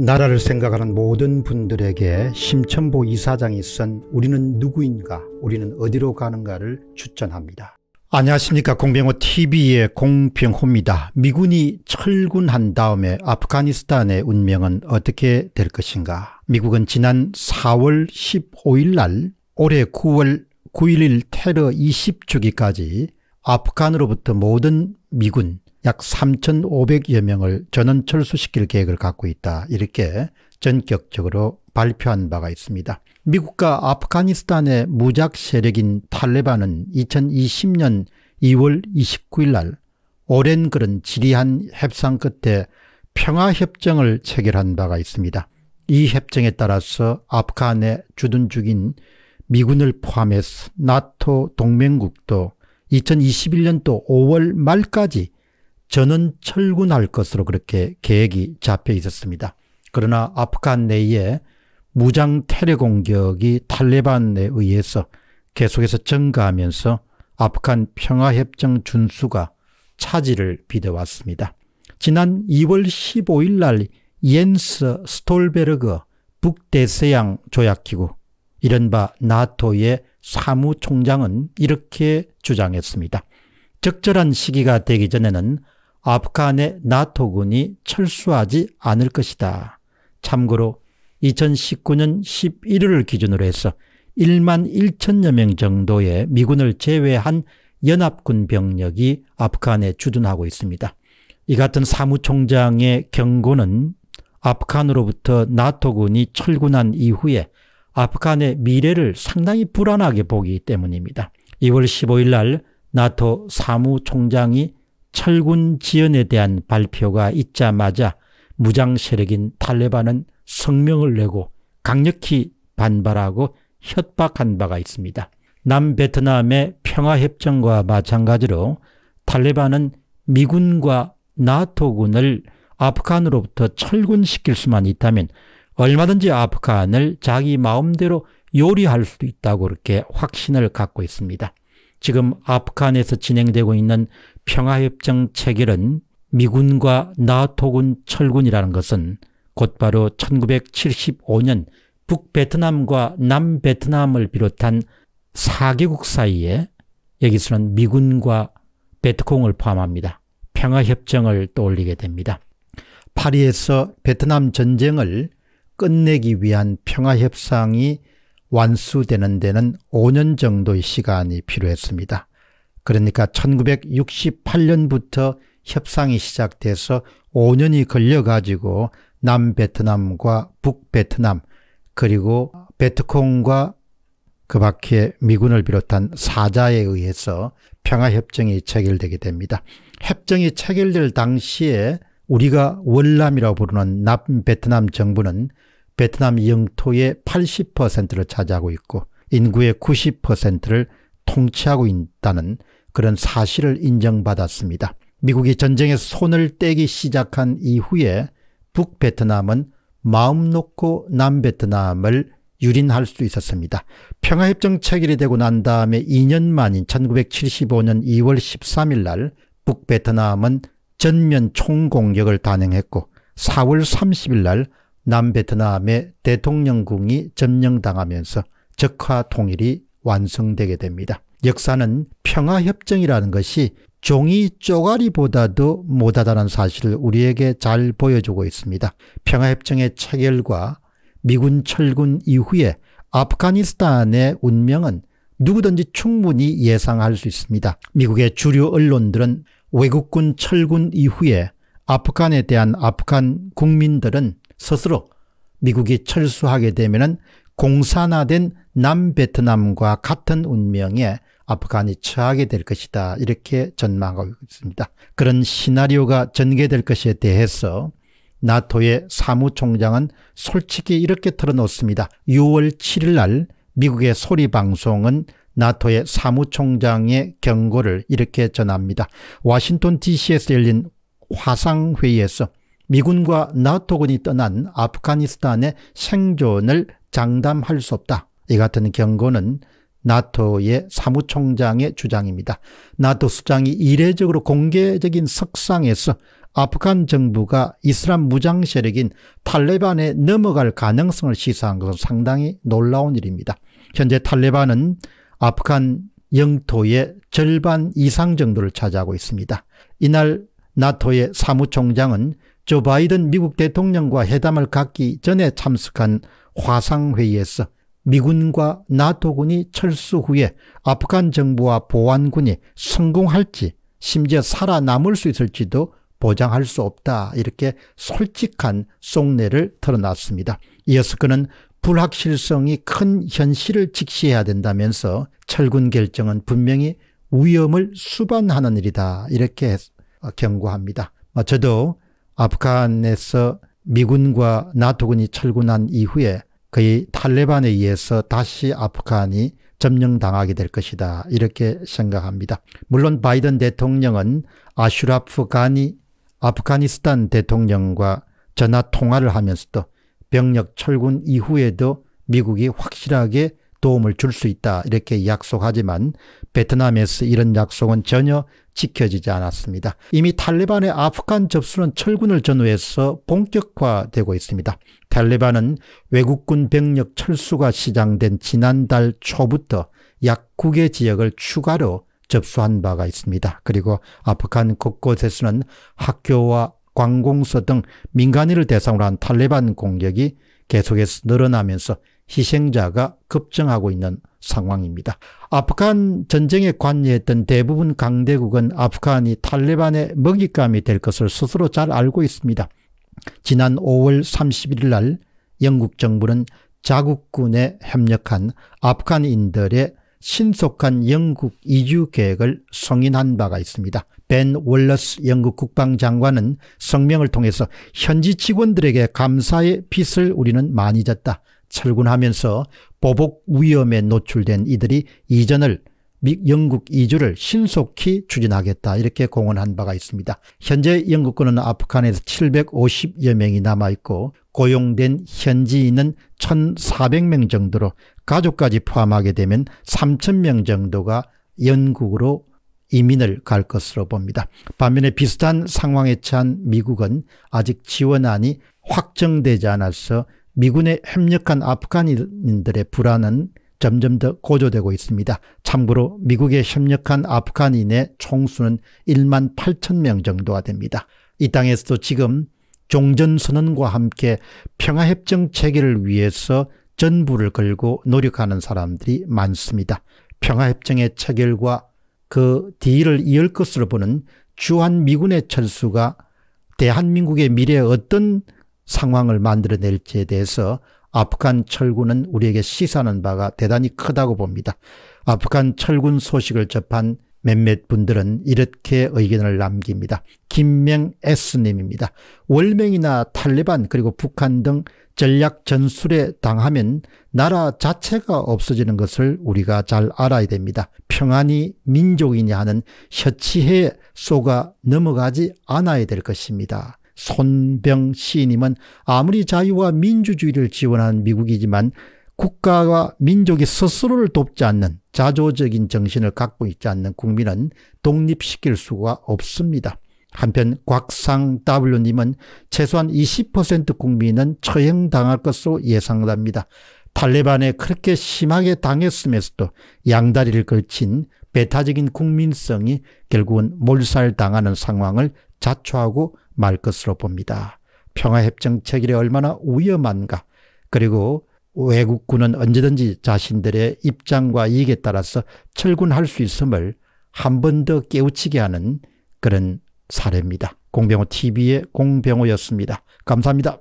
나라를 생각하는 모든 분들에게 심천보 이사장이 쓴 우리는 누구인가 우리는 어디로 가는가를 추천합니다. 안녕하십니까 공병호TV의 공병호입니다. 미군이 철군한 다음에 아프가니스탄의 운명은 어떻게 될 것인가 미국은 지난 4월 15일 날 올해 9월 9.11 테러 20주기까지 아프간으로부터 모든 미군 약 3,500여 명을 전원 철수시킬 계획을 갖고 있다. 이렇게 전격적으로 발표한 바가 있습니다. 미국과 아프가니스탄의 무작 세력인 탈레반은 2020년 2월 29일 날 오랜 그런 지리한 협상 끝에 평화협정을 체결한 바가 있습니다. 이 협정에 따라서 아프간에 주둔 중인 미군을 포함해서 나토 동맹국도 2021년도 5월 말까지 저는 철군할 것으로 그렇게 계획이 잡혀 있었습니다. 그러나 아프간 내에 무장 테러 공격이 탈레반에 의해서 계속해서 증가하면서 아프간 평화협정 준수가 차질을 빚어왔습니다. 지난 2월 15일 날 옌스 스톨베르그 북대서양 조약기구 이른바 나토의 사무총장은 이렇게 주장했습니다. 적절한 시기가 되기 전에는 아프간의 나토군이 철수하지 않을 것이다. 참고로 2019년 11일을 기준으로 해서 1만 1천여 명 정도의 미군을 제외한 연합군 병력이 아프간에 주둔하고 있습니다. 이 같은 사무총장의 경고는 아프간으로부터 나토군이 철군한 이후에 아프간의 미래를 상당히 불안하게 보기 때문입니다. 2월 15일 날 나토 사무총장이 철군 지연에 대한 발표가 있자마자 무장 세력인 탈레반은 성명을 내고 강력히 반발하고 협박한 바가 있습니다. 남베트남의 평화협정과 마찬가지로 탈레반은 미군과 나토군을 아프간으로부터 철군시킬 수만 있다면 얼마든지 아프간을 자기 마음대로 요리할 수도 있다고 그렇게 확신을 갖고 있습니다. 지금 아프간에서 진행되고 있는 평화협정 체결은 미군과 나토군 철군이라는 것은 곧바로 1975년 북베트남과 남베트남을 비롯한 4개국 사이에 여기서는 미군과 베트콩을 포함합니다. 평화협정을 떠올리게 됩니다. 파리에서 베트남 전쟁을 끝내기 위한 평화협상이 완수되는 데는 5년 정도의 시간이 필요했습니다. 그러니까 1968년부터 협상이 시작돼서 5년이 걸려가지고 남베트남과 북베트남 그리고 베트콩과 그 밖에 미군을 비롯한 사자에 의해서 평화협정이 체결되게 됩니다. 협정이 체결될 당시에 우리가 월남이라고 부르는 남베트남 정부는 베트남 영토의 80%를 차지하고 있고 인구의 90%를 통치하고 있다는 그런 사실을 인정받았습니다. 미국이 전쟁에 손을 떼기 시작한 이후에 북베트남은 마음 놓고 남베트남을 유린할 수 있었습니다. 평화협정 체결이 되고 난 다음에 2년 만인 1975년 2월 13일 날 북베트남은 전면 총공격을 단행했고 4월 30일 날 남베트남의 대통령궁이 점령당하면서 적화 통일이 완성되게 됩니다. 역사는 평화협정이라는 것이 종이 쪼가리보다도 못하다는 사실을 우리에게 잘 보여주고 있습니다. 평화협정의 체결과 미군 철군 이후에 아프가니스탄의 운명은 누구든지 충분히 예상할 수 있습니다. 미국의 주류 언론들은 외국군 철군 이후에 아프간에 대한 아프간 국민들은 스스로 미국이 철수하게 되면 공산화된 남베트남과 같은 운명에 아프간이 처하게 될 것이다 이렇게 전망하고 있습니다. 그런 시나리오가 전개될 것에 대해서 나토의 사무총장은 솔직히 이렇게 털어놓습니다. 6월 7일 날 미국의 소리방송은 나토의 사무총장의 경고를 이렇게 전합니다. 와싱턴 DC에서 열린 화상회의에서 미군과 나토군이 떠난 아프가니스탄의 생존을 장담할 수 없다. 이 같은 경고는 나토의 사무총장의 주장입니다. 나토 수장이 이례적으로 공개적인 석상에서 아프간 정부가 이슬람 무장 세력인 탈레반에 넘어갈 가능성을 시사한 것은 상당히 놀라운 일입니다. 현재 탈레반은 아프간 영토의 절반 이상 정도를 차지하고 있습니다. 이날 나토의 사무총장은 조 바이든 미국 대통령과 회담을 갖기 전에 참석한 화상회의에서 미군과 나토군이 철수 후에 아프간 정부와 보안군이 성공할지 심지어 살아남을 수 있을지도 보장할 수 없다 이렇게 솔직한 속내를 드러났습니다 이어서 그는 불확실성이 큰 현실을 직시해야 된다면서 철군 결정은 분명히 위험을 수반하는 일이다 이렇게 경고합니다. 뭐 저도 아프간에서 미군과 나토군이 철군한 이후에 그의 탈레반에 의해서 다시 아프간이 점령당하게 될 것이다 이렇게 생각합니다. 물론 바이든 대통령은 아슈라프 간이 아프가니스탄 대통령과 전화 통화를 하면서도 병력 철군 이후에도 미국이 확실하게 도움을 줄 수 있다 이렇게 약속하지만 베트남에서 이런 약속은 전혀 지켜지지 않았습니다. 이미 탈레반의 아프간 접수는 철군을 전후해서 본격화되고 있습니다. 탈레반은 외국군 병력 철수가 시작된 지난달 초부터 약 9개 지역을 추가로 접수한 바가 있습니다. 그리고 아프간 곳곳에서는 학교와 관공서 등 민간인을 대상으로 한 탈레반 공격이 계속해서 늘어나면서 희생자가 급증하고 있는 상황입니다. 아프간 전쟁에 관여했던 대부분 강대국은 아프간이 탈레반의 먹잇감이 될 것을 스스로 잘 알고 있습니다. 지난 5월 31일 날 영국 정부는 자국군에 협력한 아프간인들의 신속한 영국 이주 계획을 성인한 바가 있습니다. 벤 월러스 영국 국방장관은 성명을 통해서 현지 직원들에게 감사의 빛을 우리는 많이 졌다. 철군하면서 보복 위험에 노출된 이들이 이전을 영국 이주를 신속히 추진하겠다 이렇게 공언한 바가 있습니다. 현재 영국군은 아프간에서 750여 명이 남아있고 고용된 현지인은 1,400명 정도로 가족까지 포함하게 되면 3,000명 정도가 영국으로 이민을 갈 것으로 봅니다. 반면에 비슷한 상황에 처한 미국은 아직 지원안이 확정되지 않아서 미군에 협력한 아프간인들의 불안은 점점 더 고조되고 있습니다. 참고로 미국에 협력한 아프간인의 총수는 1만 8천 명 정도가 됩니다. 이 땅에서도 지금 종전선언과 함께 평화협정 체결을 위해서 전부를 걸고 노력하는 사람들이 많습니다. 평화협정의 체결과 그 뒤를 이을 것으로 보는 주한미군의 철수가 대한민국의 미래에 어떤 상황을 만들어낼지에 대해서 아프간 철군은 우리에게 시사하는 바가 대단히 크다고 봅니다. 아프간 철군 소식을 접한 몇몇 분들은 이렇게 의견을 남깁니다. 김명 S님입니다. 월맹이나 탈레반 그리고 북한 등 전략 전술에 당하면 나라 자체가 없어지는 것을 우리가 잘 알아야 됩니다. 평안이 민족이냐 하는 셔치해 속아 넘어가지 않아야 될 것입니다. 손병 시인님은 아무리 자유와 민주주의를 지원한 미국이지만 국가와 민족이 스스로를 돕지 않는 자조적인 정신을 갖고 있지 않는 국민은 독립시킬 수가 없습니다. 한편 곽상 W님은 최소한 20% 국민은 처형당할 것으로 예상됩니다. 탈레반에 그렇게 심하게 당했음에서도 양다리를 걸친 배타적인 국민성이 결국은 몰살당하는 상황을 자초하고 말 것으로 봅니다. 평화협정 체결이 얼마나 위험한가 그리고 외국군은 언제든지 자신들의 입장과 이익에 따라서 철군할 수 있음을 한 번 더 깨우치게 하는 그런 사례입니다. 공병호 TV의 공병호였습니다. 감사합니다.